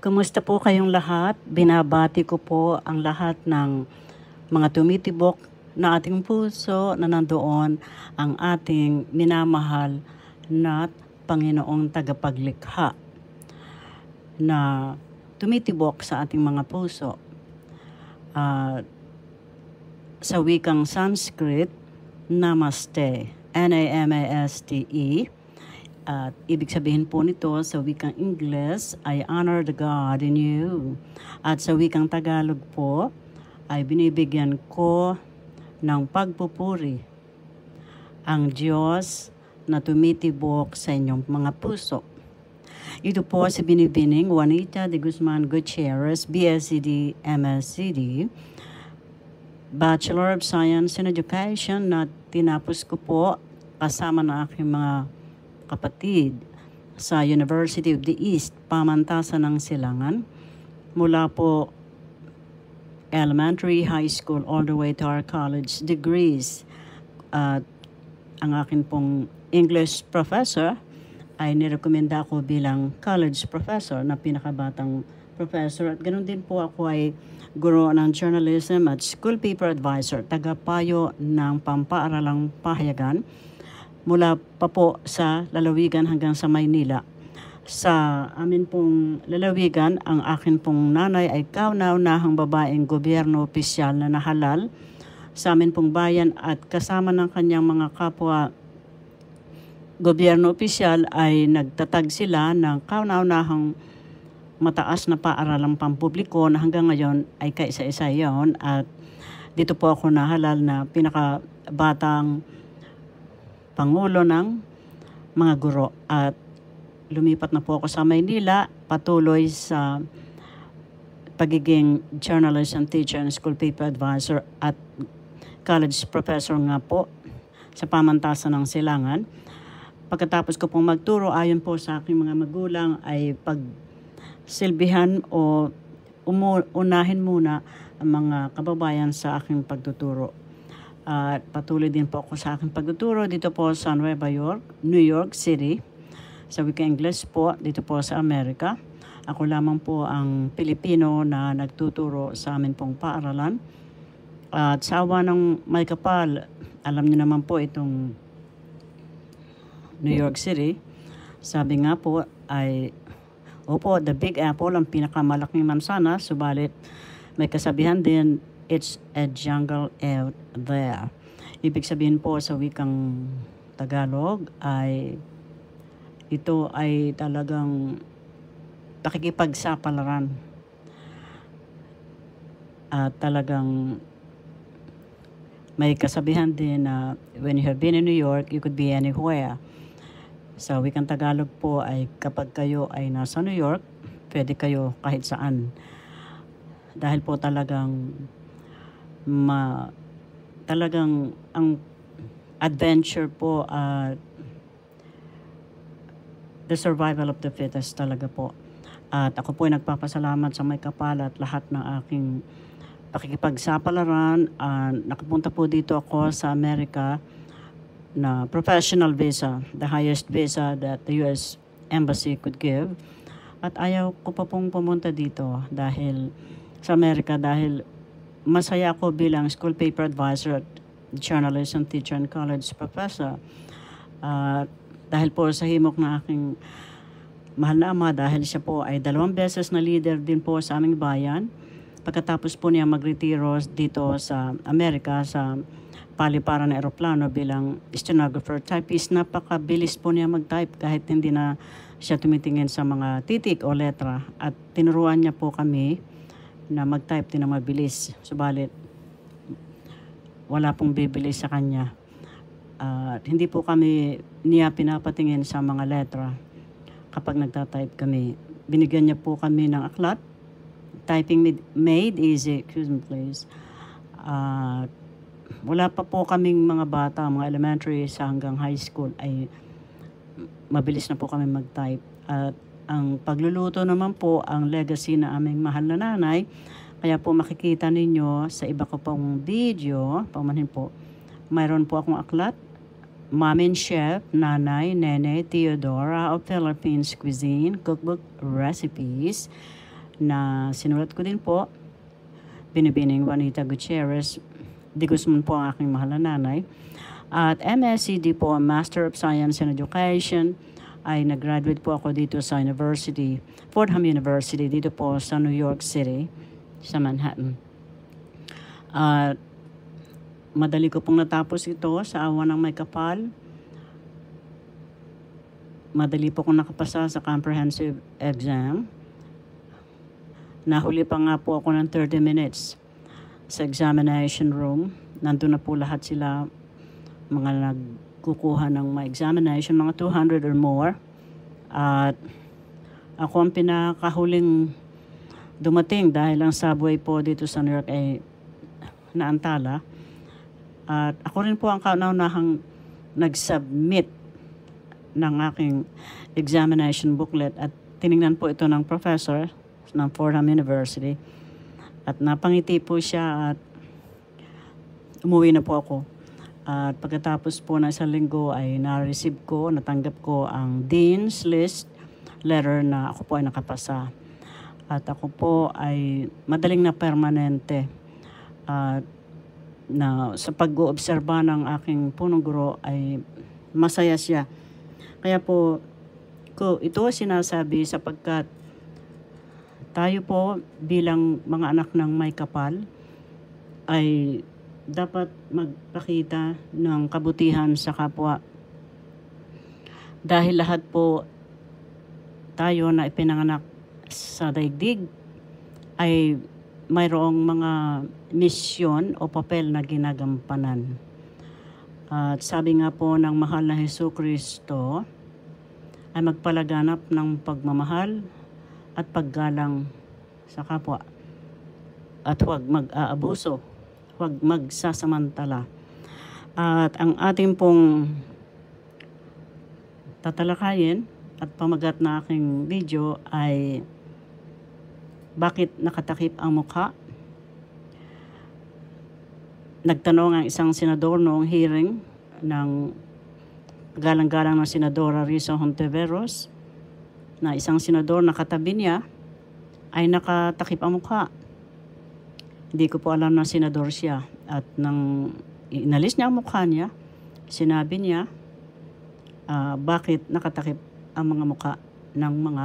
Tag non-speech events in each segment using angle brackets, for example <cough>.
Kumusta po kayong lahat? Binabati ko po ang lahat ng mga tumitibok na ating puso na nandoon ang ating minamahal na Panginoong tagapaglikha na tumitibok sa ating mga puso. Uh, sa wikang Sanskrit, Namaste, N-A-M-A-S-T-E, at ibig sabihin po nito sa wikang Ingles, I honor the God in you. At sa wikang Tagalog po, ay binibigyan ko ng pagpupuri ang Diyos na tumitibok sa inyong mga puso. Ito po si Binibining Juanita de Guzman Gutierrez, BSCD, MSCD, Bachelor of Science in Education na tinapos ko po kasama ng aking mga kapatid sa University of the East, pamantasan ng Silangan. Mula po elementary, high school, all the way to our college degrees. At ang akin pong English professor ay nirekomenda ako bilang college professor na pinakabatang professor. At ganoon din po ako ay guro ng journalism at school paper advisor, tagapayo ng pampaaralang pahayagan mula pa po sa lalawigan hanggang sa Maynila. Sa amin pong lalawigan, ang akin pong nanay ay kauna-unahang babaeng gobyerno opisyal na nahalal sa amin pong bayan at kasama ng kanyang mga kapwa gobyerno opisyal ay nagtatag sila ng kauna-unahang mataas na paaralang pampubliko na hanggang ngayon ay kaisa-isa yon at dito po ako nahalal na pinakabatang Pangulo ng mga guro. At lumipat na po ako sa Maynila, patuloy sa pagiging journalist and teacher and school paper advisor at college professor nga po sa pamantasan ng silangan. Pagkatapos ko pong magturo, ayon po sa aking mga magulang ay pagsilbihan o unahin muna ang mga kababayan sa aking pagtuturo at patuloy din po ako sa aking pagtuturo dito po sa Nueva York, New York City. Sa Wika English po, dito po sa Amerika. Ako lamang po ang Pilipino na nagtuturo sa amin pong paaralan. At sa awa ng may kapal, alam niyo naman po itong New York City. Sabi nga po ay, opo, the Big Apple ang pinakamalaking mansana, subalit may kasabihan din it's a jungle out there. Ibig sabihin po sa wikang Tagalog ay ito ay talagang pakikipagsapalaran at talagang may kasabihan din na when you have been in New York, you could be anywhere. Sa wikang Tagalog po ay kapag kayo ay nasa New York, pwede kayo kahit saan. Dahil po talagang ma, talagang ang adventure po uh, the survival of the fittest talaga po. At ako po ay nagpapasalamat sa may kapal at lahat ng aking pakikipagsapalaran. Uh, nakapunta po dito ako sa Amerika na professional visa, the highest visa that the US Embassy could give. At ayaw ko pa pong pumunta dito dahil sa Amerika dahil masaya ako bilang school paper advisor at journalism teacher and college professor. Uh, dahil po sa himok na aking mahal na ama, dahil siya po ay dalawang beses na leader din po sa aming bayan. Pagkatapos po niya magretiro dito sa Amerika sa paliparan aeroplano bilang stenographer typist, napakabilis po niya mag-type kahit hindi na siya tumitingin sa mga titik o letra. At tinuruan niya po kami na mag-type din na mabilis. Subalit, wala pong bibilis sa kanya. Uh, hindi po kami niya pinapatingin sa mga letra kapag nagta-type kami. Binigyan niya po kami ng aklat. Typing made, made easy. Excuse me, please. Uh, wala pa po kaming mga bata, mga elementary sa hanggang high school ay mabilis na po kami mag-type. At uh, ang pagluluto naman po ang legacy na aming mahal na nanay. Kaya po makikita ninyo sa iba ko pong video, pamanhin po, mayroon po akong aklat, Mom and Chef, Nanay, Nene, Theodora of Philippines Cuisine Cookbook Recipes na sinulat ko din po, binibining Juanita Gutierrez, di Guzman po ang aking mahal na nanay. At MSCD po, Master of Science in Education, ay nag-graduate po ako dito sa university, Fordham University, dito po sa New York City, sa Manhattan. At uh, madali ko pong natapos ito sa awa ng may kapal. Madali po akong nakapasa sa comprehensive exam. Nahuli pa nga po ako ng 30 minutes sa examination room. Nandun na po lahat sila mga nag kukuha ng my examination, mga 200 or more. At ako ang pinakahuling dumating dahil ang subway po dito sa New York ay naantala. At ako rin po ang kauna-unahang nag-submit ng aking examination booklet at tiningnan po ito ng professor ng Fordham University. At napangiti po siya at umuwi na po ako. At pagkatapos po ng isang linggo ay na-receive ko, natanggap ko ang Dean's List letter na ako po ay nakapasa. At ako po ay madaling na permanente. At na sa pag-oobserba ng aking punong guro ay masaya siya. Kaya po, ko ito sinasabi sapagkat tayo po bilang mga anak ng may kapal ay dapat magpakita ng kabutihan sa kapwa. Dahil lahat po tayo na ipinanganak sa daigdig ay mayroong mga misyon o papel na ginagampanan. At sabi nga po ng mahal na Heso Kristo ay magpalaganap ng pagmamahal at paggalang sa kapwa at huwag mag-aabuso pag magsasamantala. At ang ating pong tatalakayin at pamagat na aking video ay bakit nakatakip ang mukha? Nagtanong ang isang senador noong hearing ng galang-galang ng senadora Risa Honteveros na isang senador na katabi niya ay nakatakip ang mukha. Hindi ko po alam na senador siya. At nang inalis niya ang mukha niya, sinabi niya, uh, bakit nakatakip ang mga mukha ng mga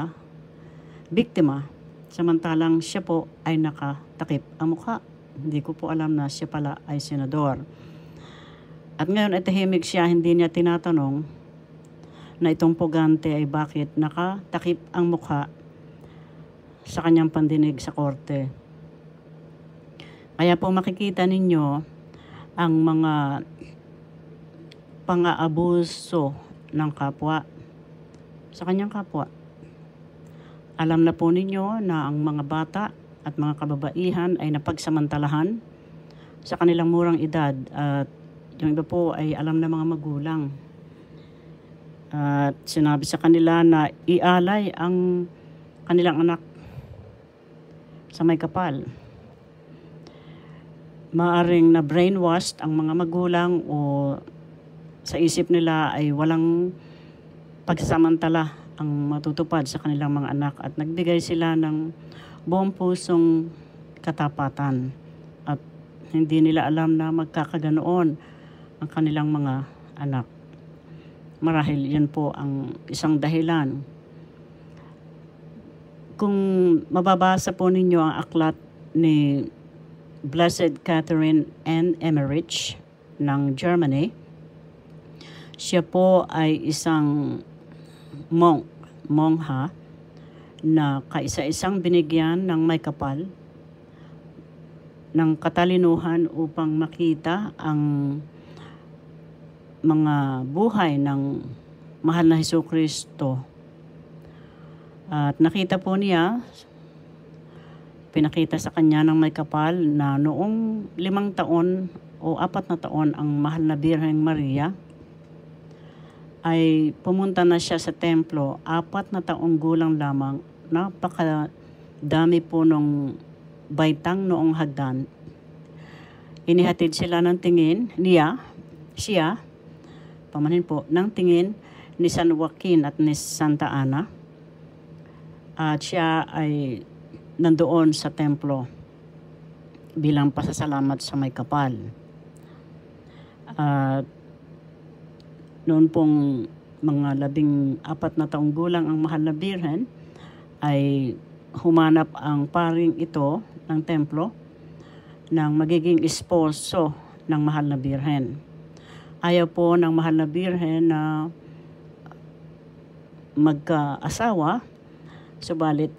biktima samantalang siya po ay nakatakip ang mukha. Hindi ko po alam na siya pala ay senador. At ngayon ay tahimik siya, hindi niya tinatanong na itong pogante ay bakit nakatakip ang mukha sa kanyang pandinig sa korte. Kaya po makikita ninyo ang mga pang-aabuso ng kapwa sa kanyang kapwa. Alam na po ninyo na ang mga bata at mga kababaihan ay napagsamantalahan sa kanilang murang edad at yung iba po ay alam na mga magulang. At sinabi sa kanila na ialay ang kanilang anak sa may kapal maaring na brainwashed ang mga magulang o sa isip nila ay walang pagsasamantala ang matutupad sa kanilang mga anak at nagbigay sila ng buong pusong katapatan at hindi nila alam na magkakaganoon ang kanilang mga anak. Marahil yan po ang isang dahilan. Kung mababasa po ninyo ang aklat ni Blessed Catherine Ann Emmerich ng Germany. Siya po ay isang monk, mongha na kaisa-isang binigyan ng may kapal ng katalinuhan upang makita ang mga buhay ng mahal na Heso Kristo. At nakita po niya Pinakita sa kanya ng may kapal na noong limang taon o apat na taon ang mahal na Birheng Maria ay pumunta na siya sa templo. Apat na taong gulang lamang. Napakadami po ng baitang noong hagdan. Inihatid sila ng tingin niya, siya, pamanin po, ng tingin ni San Joaquin at ni Santa Ana. At siya ay nandoon sa templo bilang pasasalamat sa may kapal. At noon pong mga labing apat na taong gulang ang mahal na birhen ay humanap ang paring ito ng templo ng magiging esposo ng mahal na birhen. Ayaw po ng mahal na birhen na magkaasawa, subalit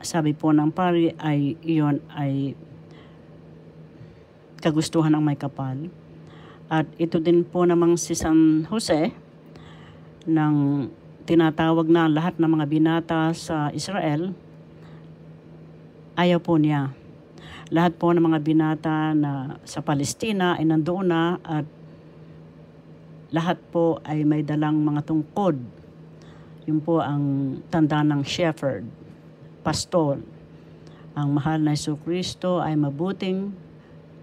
sabi po ng pari ay iyon ay kagustuhan ng may kapal. At ito din po namang si San Jose ng tinatawag na lahat ng mga binata sa Israel, ayaw po niya. Lahat po ng mga binata na sa Palestina ay nandoon na at lahat po ay may dalang mga tungkod. Yun po ang tanda ng shepherd pastol. Ang mahal na Iso Kristo ay mabuting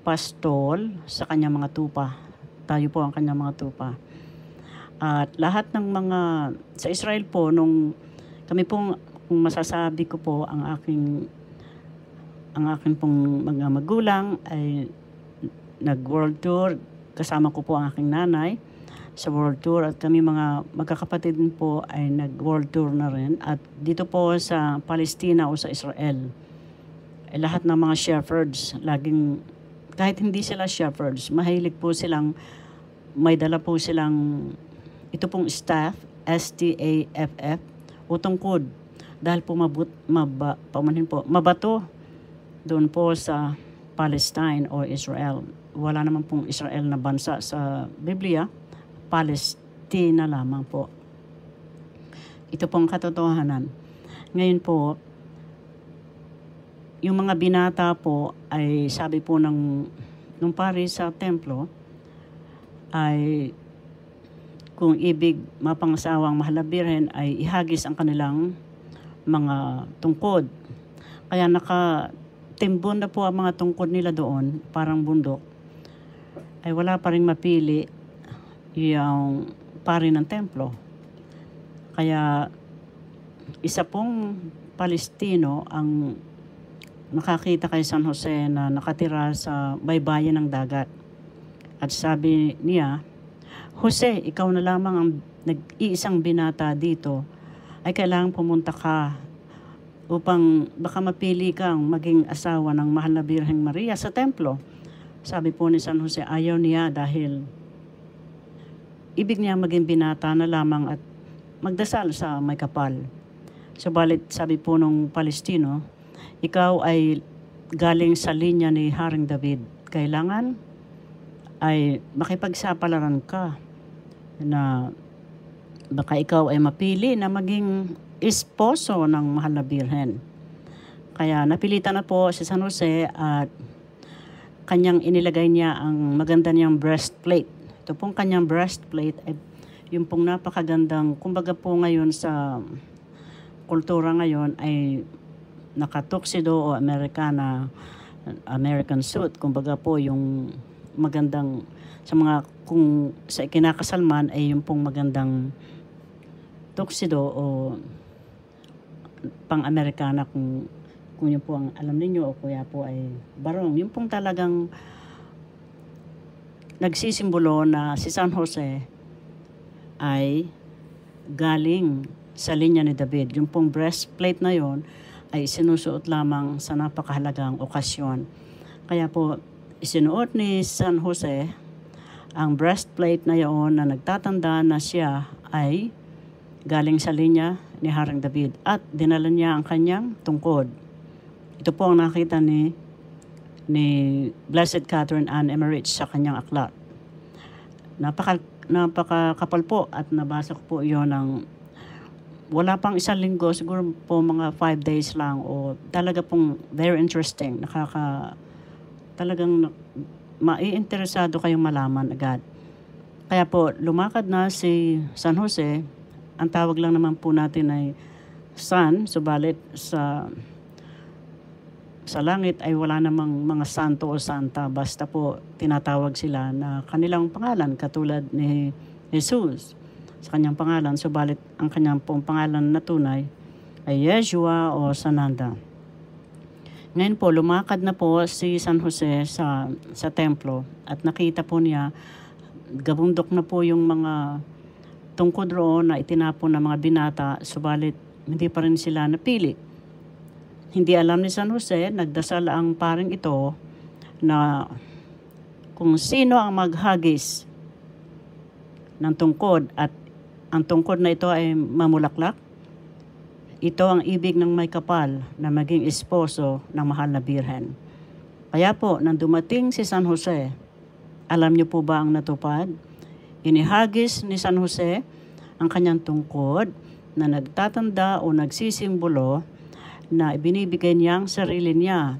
pastol sa kanyang mga tupa. Tayo po ang kanyang mga tupa. At lahat ng mga, sa Israel po, nung kami pong, kung masasabi ko po, ang aking, ang aking pong mga magulang ay nag-world tour, kasama ko po ang aking nanay sa world tour at kami mga magkakapatid po ay nag-world tour na rin at dito po sa Palestina o sa Israel eh, lahat ng mga shepherds laging kahit hindi sila shepherds mahilig po silang may dala po silang ito pong staff STAFF o tungkod dahil po mabut, maba, pamanhin po mabato doon po sa Palestine o Israel wala naman pong Israel na bansa sa Biblia Palestina lamang po. Ito pong katotohanan. Ngayon po, yung mga binata po ay sabi po ng nung pari sa templo ay kung ibig mapangasawang mahalabirin ay ihagis ang kanilang mga tungkod. Kaya naka timbon na po ang mga tungkod nila doon, parang bundok. Ay wala pa rin mapili yung pari ng templo. Kaya isa pong Palestino ang nakakita kay San Jose na nakatira sa baybayan ng dagat. At sabi niya, Jose, ikaw na lamang ang nag-iisang binata dito ay kailangang pumunta ka upang baka mapili kang maging asawa ng mahal na Birheng Maria sa templo. Sabi po ni San Jose, ayaw niya dahil ibig niya maging binata na lamang at magdasal sa may kapal. Subalit sabi po nung Palestino, ikaw ay galing sa linya ni Haring David. Kailangan ay makipagsapalaran ka na baka ikaw ay mapili na maging esposo ng mahal na birhen. Kaya napilitan na po si San Jose at kanyang inilagay niya ang maganda niyang breastplate ito pong kanyang breastplate ay yung pong napakagandang, kumbaga po ngayon sa kultura ngayon ay nakatuksido o Americana, American suit. Kumbaga po yung magandang sa mga kung sa kinakasalman ay yung pong magandang tuxedo o pang-Amerikana kung kung yun po ang alam niyo o kuya po ay barong. Yung pong talagang nagsisimbolo na si San Jose ay galing sa linya ni David. Yung pong breastplate na yon ay sinusuot lamang sa napakahalagang okasyon. Kaya po, isinuot ni San Jose ang breastplate na yon na nagtatanda na siya ay galing sa linya ni Harang David at dinala niya ang kanyang tungkod. Ito po ang nakita ni ni Blessed Catherine Ann Emmerich sa kanyang aklat. Napaka, napaka kapal po at nabasa ko po yon ng wala pang isang linggo, siguro po mga five days lang o talaga pong very interesting. Nakaka, talagang maiinteresado kayong malaman agad. Kaya po, lumakad na si San Jose. Ang tawag lang naman po natin ay San, subalit sa sa langit ay wala namang mga santo o santa basta po tinatawag sila na kanilang pangalan katulad ni Jesus sa kanyang pangalan subalit ang kanyang pong pangalan na tunay ay Yeshua o Sananda. Ngayon po lumakad na po si San Jose sa sa templo at nakita po niya gabundok na po yung mga tungkod roon na itinapon ng mga binata subalit hindi pa rin sila napili hindi alam ni San Jose, nagdasal ang paring ito na kung sino ang maghagis ng tungkod at ang tungkod na ito ay mamulaklak, ito ang ibig ng may kapal na maging esposo ng mahal na birhen. Kaya po, nang dumating si San Jose, alam niyo po ba ang natupad? Inihagis ni San Jose ang kanyang tungkod na nagtatanda o nagsisimbolo na ibinibigay niya ang sarili niya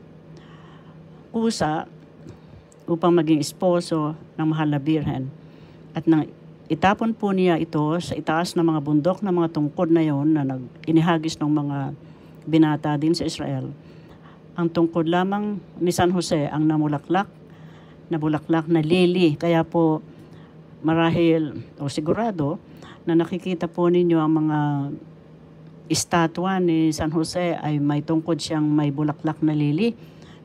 kusa upang maging esposo ng mahal na birhen. At nang itapon po niya ito sa itaas ng mga bundok ng mga tungkod na yon na nag inihagis ng mga binata din sa Israel. Ang tungkod lamang ni San Jose ang namulaklak, nabulaklak na lili. Kaya po marahil o sigurado na nakikita po ninyo ang mga estatwa ni San Jose ay may tungkod siyang may bulaklak na lili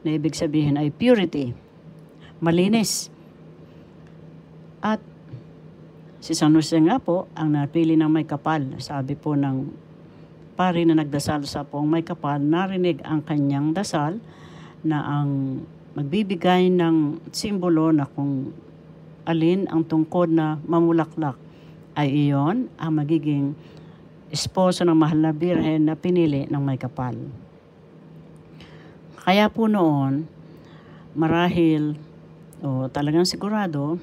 na ibig sabihin ay purity, malinis. At si San Jose nga po ang napili ng may kapal. Sabi po ng pari na nagdasal sa pong may kapal, narinig ang kanyang dasal na ang magbibigay ng simbolo na kung alin ang tungkod na mamulaklak ay iyon ang magiging esposo ng mahal na birhen eh, na pinili ng may kapal. Kaya po noon, marahil o talagang sigurado,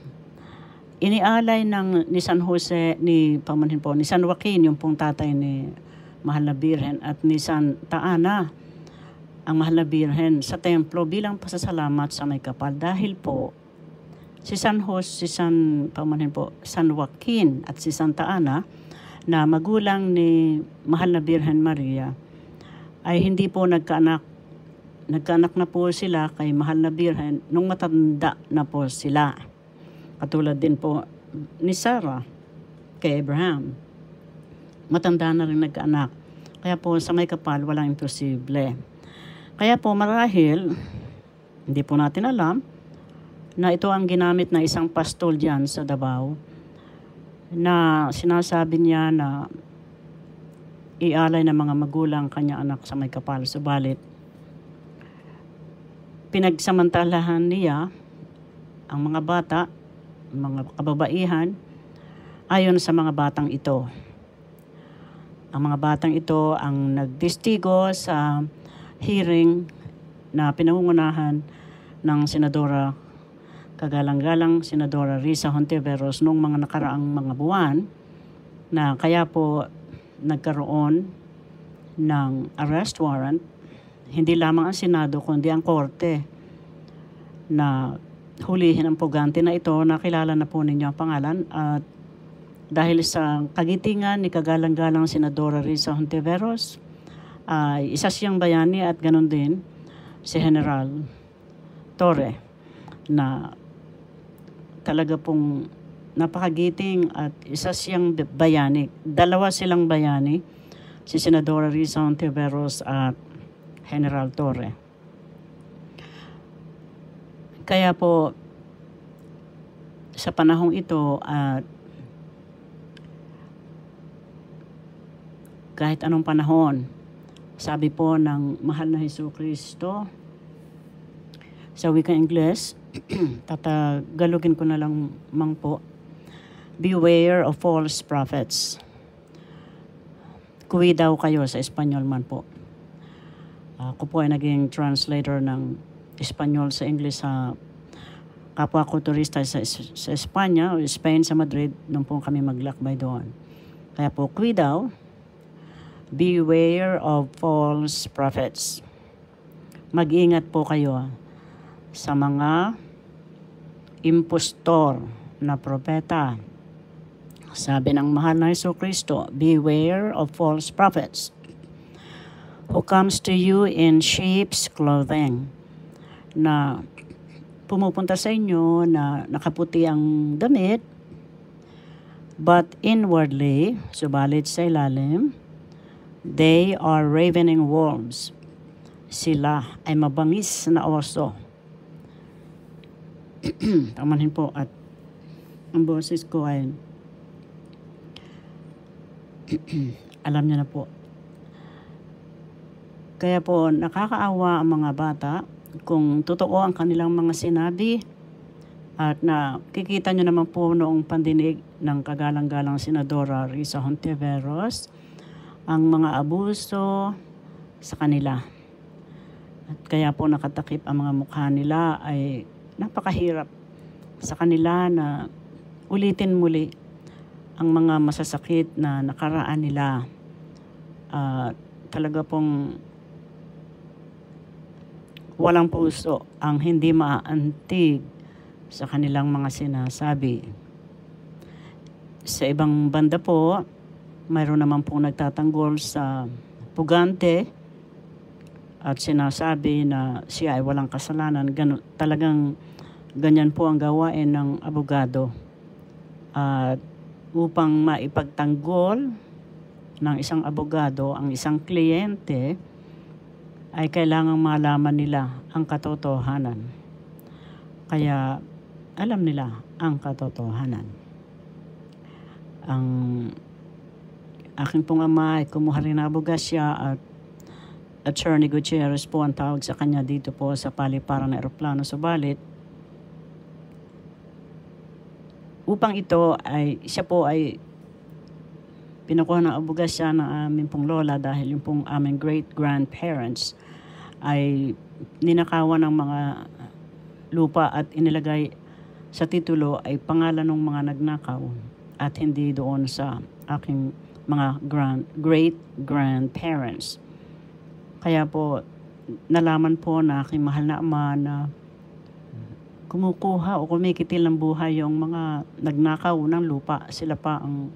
inialay ng ni San Jose, ni pamanhin po, ni San Joaquin, yung pong tatay ni Mahal na Birhen at ni San Taana, ang Mahal na Birhen sa templo bilang pasasalamat sa may kapal dahil po si San Jose, si San pamanhin po, San Joaquin at si Santa Ana na magulang ni Mahal na Birhen Maria ay hindi po nagkaanak nagkaanak na po sila kay Mahal na Birhen nung matanda na po sila. Katulad din po ni Sarah kay Abraham. Matanda na rin nagkaanak. Kaya po sa may kapal walang imposible. Kaya po marahil hindi po natin alam na ito ang ginamit na isang pastol diyan sa Davao na sinasabi niya na ialay ng mga magulang kanya anak sa may kapal. Subalit, pinagsamantalahan niya ang mga bata, mga kababaihan, ayon sa mga batang ito. Ang mga batang ito ang nagdistigo sa hearing na pinangungunahan ng Senadora kagalang-galang Senadora Risa Hontiveros noong mga nakaraang mga buwan na kaya po nagkaroon ng arrest warrant hindi lamang ang Senado kundi ang Korte na hulihin ang pugante na ito na kilala na po ninyo ang pangalan at dahil sa kagitingan ni kagalang-galang Senadora Risa Hontiveros ay uh, isa siyang bayani at ganun din si General Torre na talaga pong napakagiting at isa siyang bayani. Dalawa silang bayani, si Senadora Risa Ontiveros at General Torre. Kaya po, sa panahong ito, at uh, kahit anong panahon, sabi po ng mahal na Heso Kristo, sa wikang Ingles, <clears throat> tatagalogin ko na lang mang po. Beware of false prophets. Kuwidaw kayo sa Espanyol man po. Ah, ako po ay naging translator ng Espanyol sa English sa kapwa ko turista sa, sa Espanya o Spain sa Madrid nung po kami maglakbay doon. Kaya po, kuwidaw, beware of false prophets. Mag-ingat po kayo ah sa mga impostor na propeta. Sabi ng mahal na Yeso Kristo, Beware of false prophets who comes to you in sheep's clothing na pumupunta sa inyo na nakaputi ang damit but inwardly, subalit sa ilalim, they are ravening wolves. Sila ay mabangis na oso <clears throat> Tamanhin po at ang boses ko ay <clears throat> alam niya na po. Kaya po nakakaawa ang mga bata kung totoo ang kanilang mga sinabi at na kikita niyo naman po noong pandinig ng kagalang-galang Senadora Risa Hontiveros ang mga abuso sa kanila. At kaya po nakatakip ang mga mukha nila ay napakahirap sa kanila na ulitin muli ang mga masasakit na nakaraan nila. Uh, talaga pong walang puso ang hindi maaantig sa kanilang mga sinasabi. Sa ibang banda po, mayroon naman pong nagtatanggol sa pugante at sinasabi na siya ay walang kasalanan. Ganun, talagang Ganyan po ang gawain ng abogado. At uh, upang maipagtanggol ng isang abogado ang isang kliyente ay kailangang malaman nila ang katotohanan. Kaya alam nila ang katotohanan. Ang akin pong ama ay kumuha rin na abogasya at Attorney Gutierrez po ang tawag sa kanya dito po sa paliparan ng eroplano. Subalit, upang ito ay siya po ay pinakuha ng abuga siya ng aming pong lola dahil yung pong aming great-grandparents ay ninakawan ng mga lupa at inilagay sa titulo ay pangalan ng mga nagnakaw at hindi doon sa aking mga grand, great-grandparents. Kaya po, nalaman po na aking mahal na ama na kumukuha o kumikitil ng buhay yung mga nagnakaw ng lupa. Sila pa ang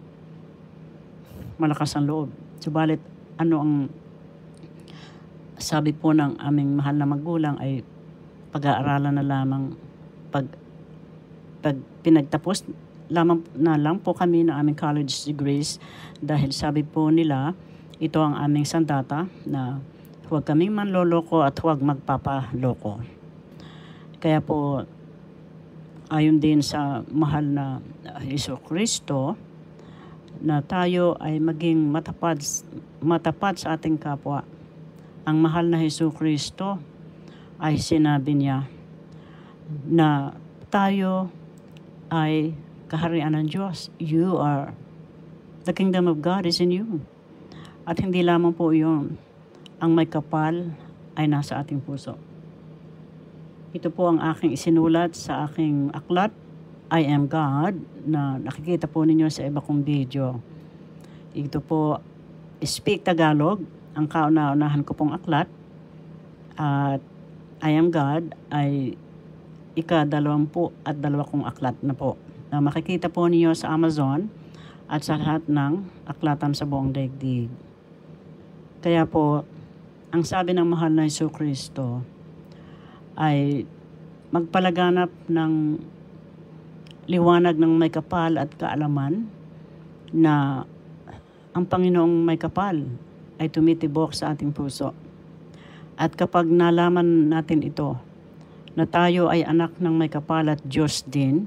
malakas ang loob. Subalit, ano ang sabi po ng aming mahal na magulang ay pag-aaralan na lamang pag, pag pinagtapos lamang na lang po kami ng aming college degrees dahil sabi po nila ito ang aming sandata na huwag kaming manloloko at huwag magpapaloko. Kaya po ayon din sa mahal na Heso Kristo na tayo ay maging matapad, matapat sa ating kapwa. Ang mahal na Heso Kristo ay sinabi niya na tayo ay kaharian ng Diyos. You are. The kingdom of God is in you. At hindi lamang po yun. Ang may kapal ay nasa ating puso. Ito po ang aking isinulat sa aking aklat, I am God, na nakikita po ninyo sa iba kong video. Ito po, Speak Tagalog, ang kauna-unahan ko pong aklat. At I am God ay ika-dalawampu at dalawa kong aklat na po. Na makikita po ninyo sa Amazon at sa lahat ng aklatan sa buong daigdig. Kaya po, ang sabi ng mahal na Iso Kristo, ay magpalaganap ng liwanag ng may kapal at kaalaman na ang Panginoong may kapal ay tumitibok sa ating puso. At kapag nalaman natin ito, na tayo ay anak ng may kapal at Diyos din,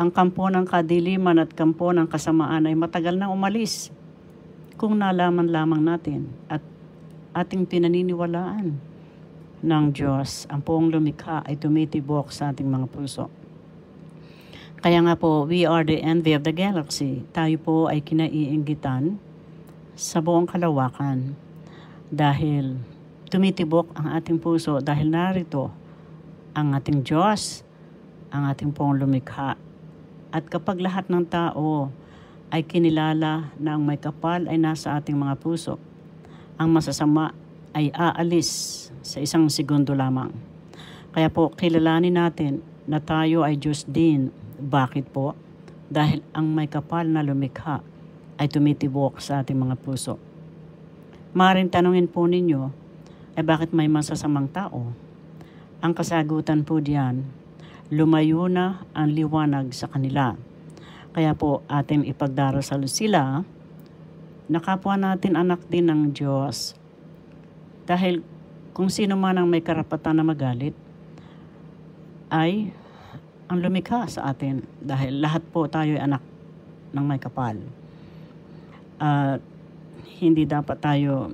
ang kampo ng kadiliman at kampo ng kasamaan ay matagal na umalis kung nalaman lamang natin at ating pinaniniwalaan ng Diyos, ang poong lumikha ay tumitibok sa ating mga puso. Kaya nga po, we are the envy of the galaxy. Tayo po ay kinaiinggitan sa buong kalawakan dahil tumitibok ang ating puso dahil narito ang ating Diyos, ang ating poong lumikha. At kapag lahat ng tao ay kinilala na ang may kapal ay nasa ating mga puso, ang masasama ay aalis sa isang segundo lamang. Kaya po kilalanin natin na tayo ay Diyos din. Bakit po? Dahil ang may kapal na lumikha ay tumitibok sa ating mga puso. Maring tanungin po ninyo, ay eh, bakit may masasamang tao? Ang kasagutan po diyan, lumayo na ang liwanag sa kanila. Kaya po ating ipagdarasal sila na natin anak din ng Diyos dahil kung sino man ang may karapatan na magalit, ay ang lumikha sa atin dahil lahat po tayo ay anak ng may kapal. At hindi dapat tayo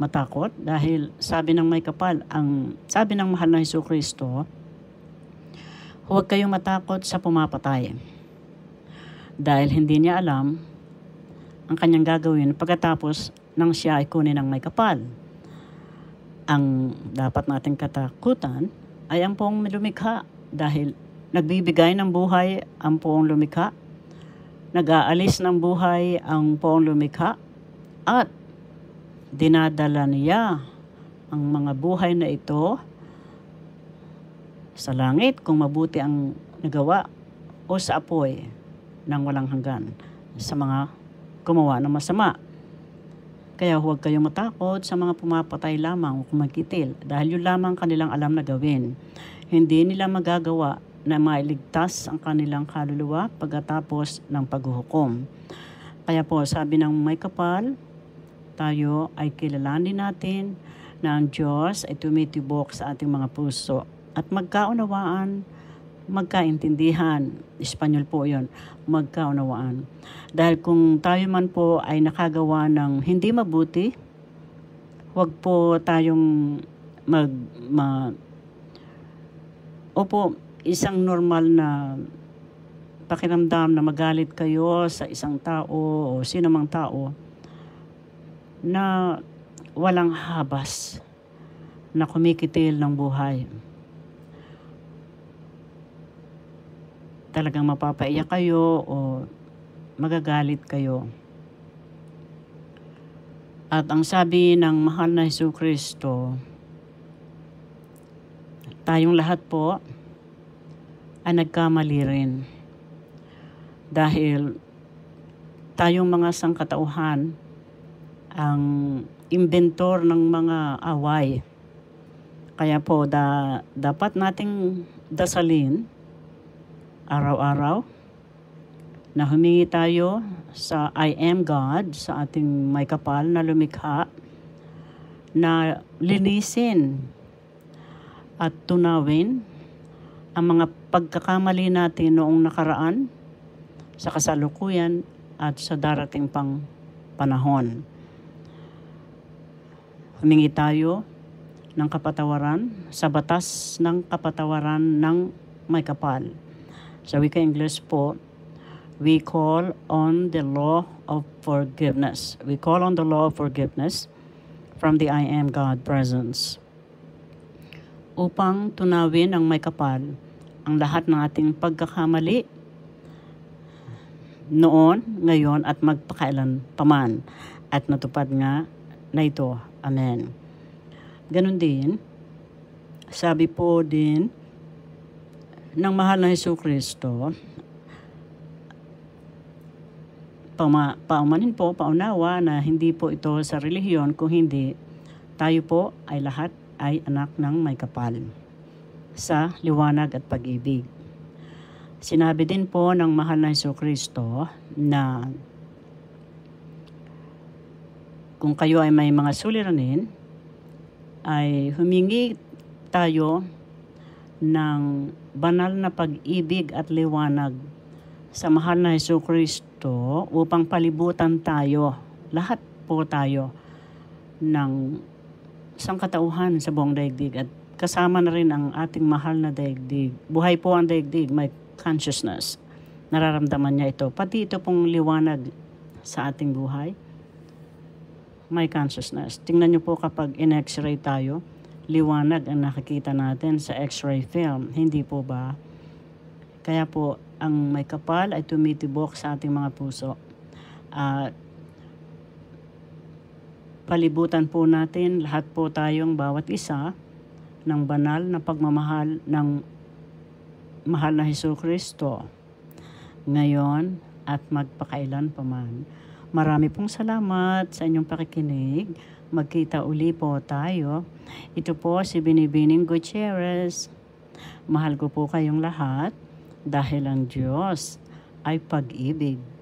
matakot dahil sabi ng may kapal, ang sabi ng mahal na Heso Kristo, huwag kayong matakot sa pumapatay. Dahil hindi niya alam ang kanyang gagawin pagkatapos nang siya ay kunin ng may kapal. Ang dapat nating katakutan ay ang poong lumikha dahil nagbibigay ng buhay ang poong lumikha, nag-aalis ng buhay ang poong lumikha, at dinadala niya ang mga buhay na ito sa langit kung mabuti ang nagawa o sa apoy ng walang hanggan sa mga gumawa ng masama. Kaya huwag kayong matakot sa mga pumapatay lamang o kumagitil dahil yun lamang kanilang alam na gawin. Hindi nila magagawa na mailigtas ang kanilang kaluluwa pagkatapos ng paghuhukom. Kaya po sabi ng may kapal, tayo ay kilalanin natin na ang Diyos ay tumitibok sa ating mga puso at magkaunawaan magkaintindihan. Espanyol po yon, magkaunawaan. Dahil kung tayo man po ay nakagawa ng hindi mabuti, wag po tayong mag, mag opo, isang normal na pakiramdam na magalit kayo sa isang tao o sino mang tao na walang habas na kumikitil ng buhay. talagang mapapaiyak kayo o magagalit kayo. At ang sabi ng mahal na Heso Kristo, tayong lahat po ay nagkamali rin. Dahil tayong mga sangkatauhan ang inventor ng mga away. Kaya po da, dapat nating dasalin araw-araw na humingi tayo sa I am God, sa ating may kapal na lumikha, na linisin at tunawin ang mga pagkakamali natin noong nakaraan, sa kasalukuyan at sa darating pang panahon. Humingi tayo ng kapatawaran sa batas ng kapatawaran ng may kapal sa wika English po, we call on the law of forgiveness. We call on the law of forgiveness from the I Am God presence. Upang tunawin ang may kapal ang lahat ng ating pagkakamali noon, ngayon at magpakailan paman at natupad nga na ito. Amen. Ganon din, sabi po din ng mahal na Heso Kristo, pauma, paumanin po, paunawa na hindi po ito sa relihiyon, kung hindi, tayo po ay lahat ay anak ng may kapal sa liwanag at pag-ibig. Sinabi din po ng mahal na Heso Kristo na kung kayo ay may mga suliranin, ay humingi tayo ng banal na pag-ibig at liwanag sa mahal na Heso Kristo upang palibutan tayo, lahat po tayo, ng isang katauhan sa buong daigdig at kasama na rin ang ating mahal na daigdig. Buhay po ang daigdig, may consciousness. Nararamdaman niya ito. Pati ito pong liwanag sa ating buhay, may consciousness. Tingnan niyo po kapag in-x-ray tayo, liwanag ang nakikita natin sa x-ray film. Hindi po ba? Kaya po, ang may kapal ay tumitibok sa ating mga puso. At palibutan po natin lahat po tayong bawat isa ng banal na pagmamahal ng mahal na Heso Kristo ngayon at magpakailan pa man. Marami pong salamat sa inyong pakikinig. Magkita uli po tayo. Ito po si Binibining Gutierrez. Mahal ko po kayong lahat dahil ang Diyos ay pag-ibig.